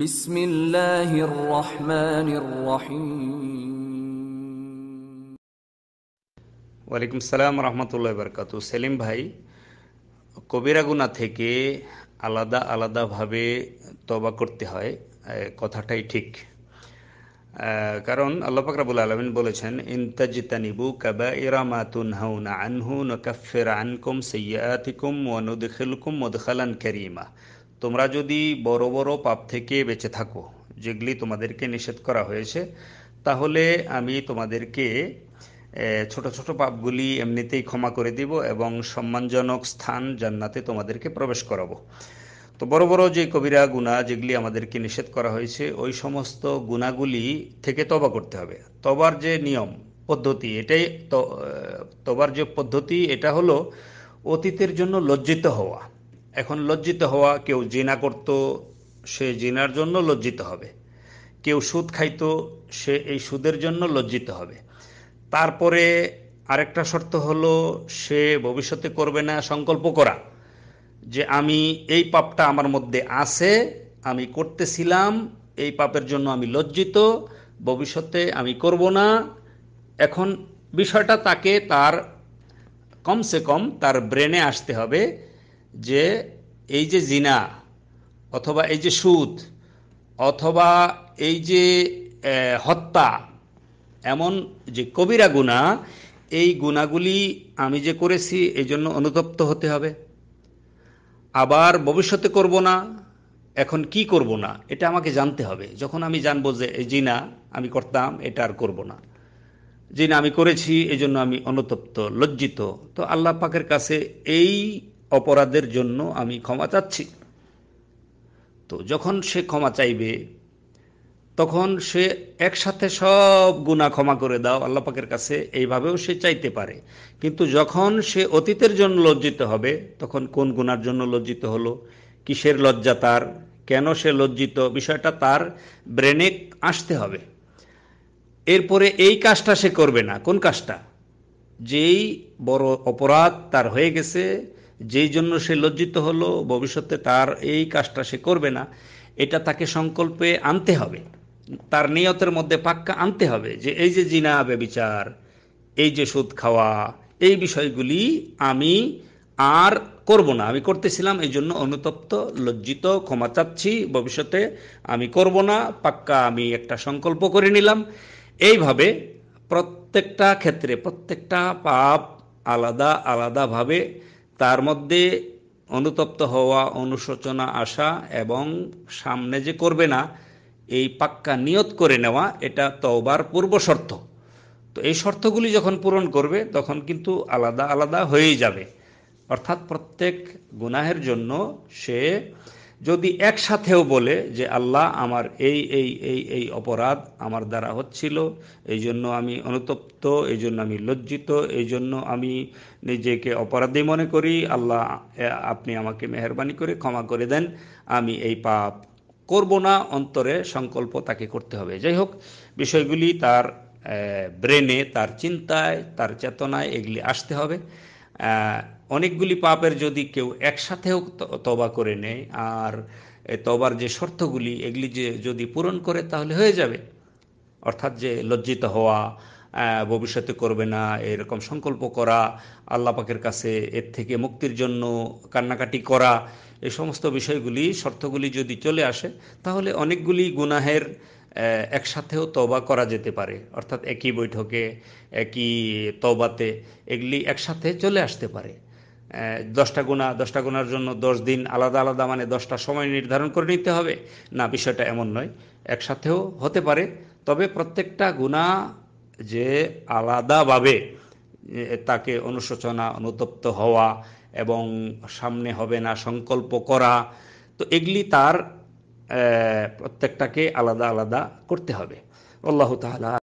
বিসমিল্লাহির রহমানির রহিম ওয়ালাইকুম সালাম রহমতুল্লাহ বরকাত সেলিম ভাই কবিরা থেকে আলাদা আলাদাভাবে তবা করতে হয় কথাটাই ঠিক কারণ আল্লাপাক রাবুল আলমিন বলেছেন ইন্তাজিতানিবু কাবা ইরামা তুনহাউনা আনহু নকাফের আনকুম সৈয়াতিকুম ওয়ানুদখিলকুম মদখালান করিমা তোমরা যদি বড় বড় পাপ থেকে বেঁচে থাকো যেগুলি তোমাদেরকে নিষেধ করা হয়েছে তাহলে আমি তোমাদেরকে ছোট ছোট পাপগুলি এমনিতেই ক্ষমা করে দিব এবং সম্মানজনক স্থান জান্নাতে তোমাদেরকে প্রবেশ করাবো তো বড় বড় যে কবিরা গুণা যেগুলি আমাদেরকে নিষেধ করা হয়েছে ওই সমস্ত গুণাগুলি থেকে তবা করতে হবে তবার যে নিয়ম পদ্ধতি এটাই তবার যে পদ্ধতি এটা হলো অতীতের জন্য লজ্জিত হওয়া এখন লজ্জিত হওয়া কেউ জিনা করত সে জিনার জন্য লজ্জিত হবে কেউ সুদ খাইত সে এই সুদের জন্য লজ্জিত হবে তারপরে আরেকটা শর্ত হলো সে ভবিষ্যতে করবে না সংকল্প করা যে আমি এই পাপটা আমার মধ্যে আছে আমি করতেছিলাম এই পাপের জন্য আমি লজ্জিত ভবিষ্যতে আমি করব না এখন বিষয়টা তাকে তার কমসে কম তার ব্রেনে আসতে হবে যে এই যে জিনা অথবা এই যে সুদ অথবা এই যে হত্যা এমন যে কবিরা গুণা এই গুণাগুলি আমি যে করেছি এই জন্য অনুতপ্ত হতে হবে আবার ভবিষ্যতে করব না এখন কি করব না এটা আমাকে জানতে হবে যখন আমি জানবো যে জিনা আমি করতাম এটা আর করব না জিনা আমি করেছি এই জন্য আমি অনুতপ্ত লজ্জিত তো আল্লাহ পাকের কাছে এই অপরাধের জন্য আমি ক্ষমা চাচ্ছি তো যখন সে ক্ষমা চাইবে তখন সে একসাথে সব গুণা ক্ষমা করে দাও আল্লাপাকের কাছে এইভাবেও সে চাইতে পারে কিন্তু যখন সে অতীতের জন্য লজ্জিত হবে তখন কোন গুণার জন্য লজ্জিত হলো কিসের লজ্জা তার কেন সে লজ্জিত বিষয়টা তার ব্রেনে আসতে হবে এরপরে এই কাজটা সে করবে না কোন কাজটা যেই বড় অপরাধ তার হয়ে গেছে যেই জন্য সে লজ্জিত হলো ভবিষ্যতে তার এই কাজটা সে করবে না এটা তাকে সংকল্পে আনতে হবে তার নিয়তের মধ্যে পাক্কা আনতে হবে যে এই যে জিনা ব্যবিচার এই যে সুদ খাওয়া এই বিষয়গুলি আমি আর করব না আমি করতেছিলাম এই জন্য অনুতপ্ত লজ্জিত ক্ষমা চাচ্ছি ভবিষ্যতে আমি করব না পাক্কা আমি একটা সংকল্প করে নিলাম এইভাবে প্রত্যেকটা ক্ষেত্রে প্রত্যেকটা পাপ আলাদা আলাদাভাবে তার মধ্যে অনুতপ্ত হওয়া অনুশোচনা আসা এবং সামনে যে করবে না এই পাক্কা নিয়ত করে নেওয়া এটা তওবার পূর্ব শর্ত তো এই শর্তগুলি যখন পূরণ করবে তখন কিন্তু আলাদা আলাদা হয়েই যাবে অর্থাৎ প্রত্যেক গুনাহের জন্য সে যদি একসাথেও বলে যে আল্লাহ আমার এই এই এই এই অপরাধ আমার দ্বারা হচ্ছিল এই জন্য আমি অনুতপ্ত এই জন্য আমি লজ্জিত এই জন্য আমি নিজেকে অপরাধী মনে করি আল্লাহ আপনি আমাকে মেহরবানি করে ক্ষমা করে দেন আমি এই পাপ করব না অন্তরে সংকল্প তাকে করতে হবে যাই হোক বিষয়গুলি তার ব্রেনে তার চিন্তায় তার চেতনায় এগুলি আসতে হবে অনেকগুলি পাপের যদি কেউ একসাথেও তবা করে নেয় আর তবার যে শর্তগুলি এগুলি যে যদি পূরণ করে তাহলে হয়ে যাবে অর্থাৎ যে লজ্জিত হওয়া ভবিষ্যতে করবে না এরকম সংকল্প করা আল্লাহ পাকের কাছে এর থেকে মুক্তির জন্য কান্নাকাটি করা এই সমস্ত বিষয়গুলি শর্তগুলি যদি চলে আসে তাহলে অনেকগুলি গুনাহের একসাথেও তবা করা যেতে পারে অর্থাৎ একই বৈঠকে একই তবাতে এগুলি একসাথে চলে আসতে পারে দশটা গুণা দশটা গুণার জন্য দশ দিন আলাদা আলাদা মানে দশটা সময় নির্ধারণ করে নিতে হবে না বিষয়টা এমন নয় একসাথেও হতে পারে তবে প্রত্যেকটা গুণা যে আলাদাভাবে তাকে অনুশোচনা অনুতপ্ত হওয়া এবং সামনে হবে না সংকল্প করা তো এগুলি তার প্রত্যেকটাকে আলাদা আলাদা করতে হবে আল্লাহ তাহলে